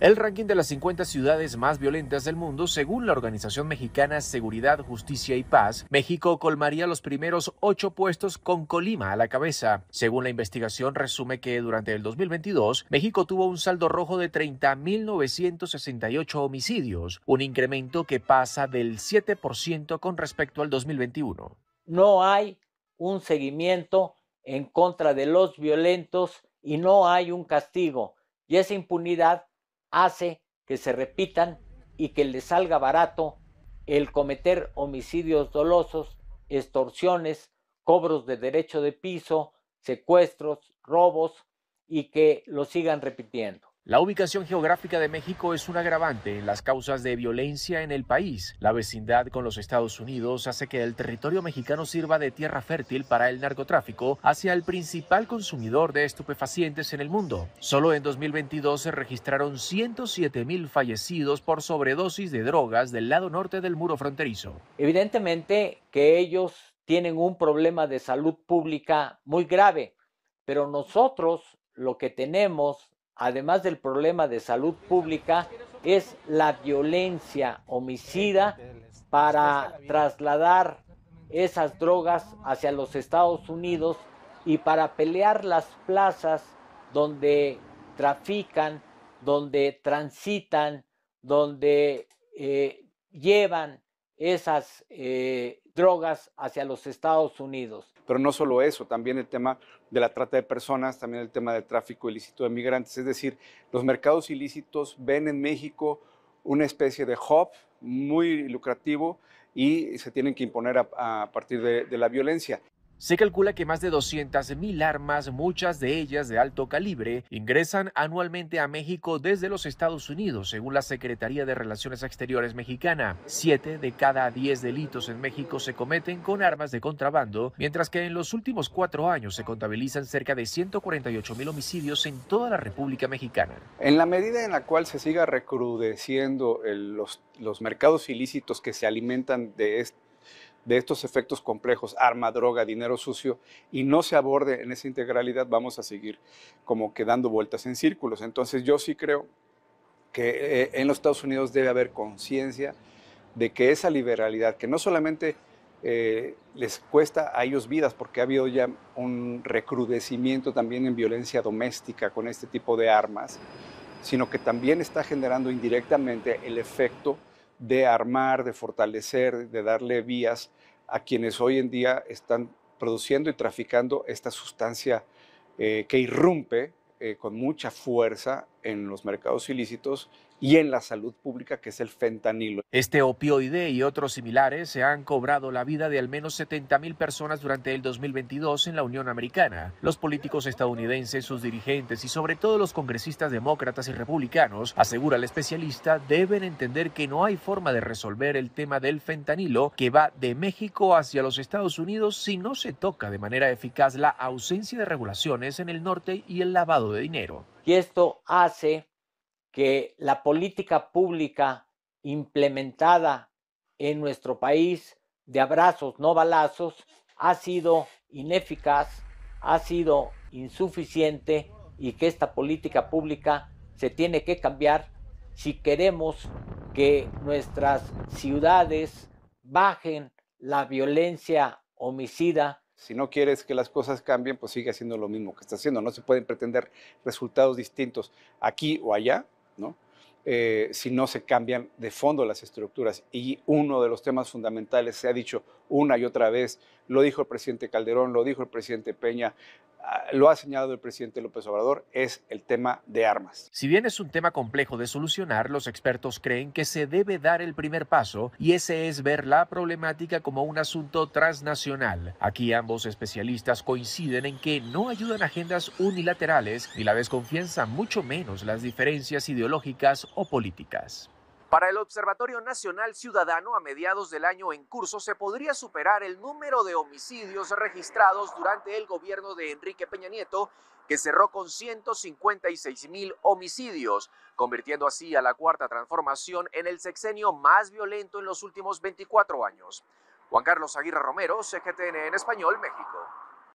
El ranking de las 50 ciudades más violentas del mundo, según la Organización Mexicana Seguridad, Justicia y Paz, México colmaría los primeros ocho puestos con Colima a la cabeza. Según la investigación, resume que durante el 2022, México tuvo un saldo rojo de 30.968 homicidios, un incremento que pasa del 7% con respecto al 2021. No hay un seguimiento en contra de los violentos y no hay un castigo. Y esa impunidad hace que se repitan y que le salga barato el cometer homicidios dolosos, extorsiones, cobros de derecho de piso, secuestros, robos y que lo sigan repitiendo. La ubicación geográfica de México es un agravante en las causas de violencia en el país. La vecindad con los Estados Unidos hace que el territorio mexicano sirva de tierra fértil para el narcotráfico hacia el principal consumidor de estupefacientes en el mundo. Solo en 2022 se registraron 107 mil fallecidos por sobredosis de drogas del lado norte del muro fronterizo. Evidentemente que ellos tienen un problema de salud pública muy grave, pero nosotros lo que tenemos además del problema de salud pública, es la violencia homicida para trasladar esas drogas hacia los Estados Unidos y para pelear las plazas donde trafican, donde transitan, donde eh, llevan esas eh, drogas hacia los Estados Unidos. Pero no solo eso, también el tema de la trata de personas, también el tema del tráfico ilícito de migrantes. Es decir, los mercados ilícitos ven en México una especie de hub muy lucrativo y se tienen que imponer a, partir de la violencia. Se calcula que más de 200.000 armas, muchas de ellas de alto calibre, ingresan anualmente a México desde los Estados Unidos, según la Secretaría de Relaciones Exteriores mexicana. Siete de cada diez delitos en México se cometen con armas de contrabando, mientras que en los últimos cuatro años se contabilizan cerca de mil homicidios en toda la República Mexicana. En la medida en la cual se siga recrudeciendo los, los mercados ilícitos que se alimentan de este de estos efectos complejos, arma, droga, dinero sucio, y no se aborde en esa integralidad, vamos a seguir como que dando vueltas en círculos. Entonces yo sí creo que eh, en los Estados Unidos debe haber conciencia de que esa liberalidad, que no solamente eh, les cuesta a ellos vidas, porque ha habido ya un recrudecimiento también en violencia doméstica con este tipo de armas, sino que también está generando indirectamente el efecto de armar, de fortalecer, de darle vías a quienes hoy en día están produciendo y traficando esta sustancia eh, que irrumpe eh, con mucha fuerza en los mercados ilícitos y en la salud pública, que es el fentanilo. Este opioide y otros similares se han cobrado la vida de al menos 70.000 personas durante el 2022 en la Unión Americana. Los políticos estadounidenses, sus dirigentes y sobre todo los congresistas demócratas y republicanos, asegura el especialista, deben entender que no hay forma de resolver el tema del fentanilo que va de México hacia los Estados Unidos si no se toca de manera eficaz la ausencia de regulaciones en el norte y el lavado de dinero. Y esto hace que la política pública implementada en nuestro país de abrazos, no balazos, ha sido ineficaz, ha sido insuficiente y que esta política pública se tiene que cambiar si queremos que nuestras ciudades bajen la violencia homicida. Si no quieres que las cosas cambien, pues sigue haciendo lo mismo que está haciendo. No se pueden pretender resultados distintos aquí o allá eh, si no se cambian de fondo las estructuras. Y uno de los temas fundamentales, se ha dicho, una y otra vez. Lo dijo el presidente Calderón, lo dijo el presidente Peña, ah, lo ha señalado el presidente López Obrador, es el tema de armas. Si bien es un tema complejo de solucionar, los expertos creen que se debe dar el primer paso y ese es ver la problemática como un asunto transnacional. Aquí ambos especialistas coinciden en que no ayudan agendas unilaterales ni la desconfianza, mucho menos las diferencias ideológicas o políticas. Para el Observatorio Nacional Ciudadano, a mediados del año en curso se podría superar el número de homicidios registrados durante el gobierno de Enrique Peña Nieto, que cerró con 156 mil homicidios, convirtiendo así a la Cuarta Transformación en el sexenio más violento en los últimos 24 años. Juan Carlos Aguirre Romero, CGTN en Español, México.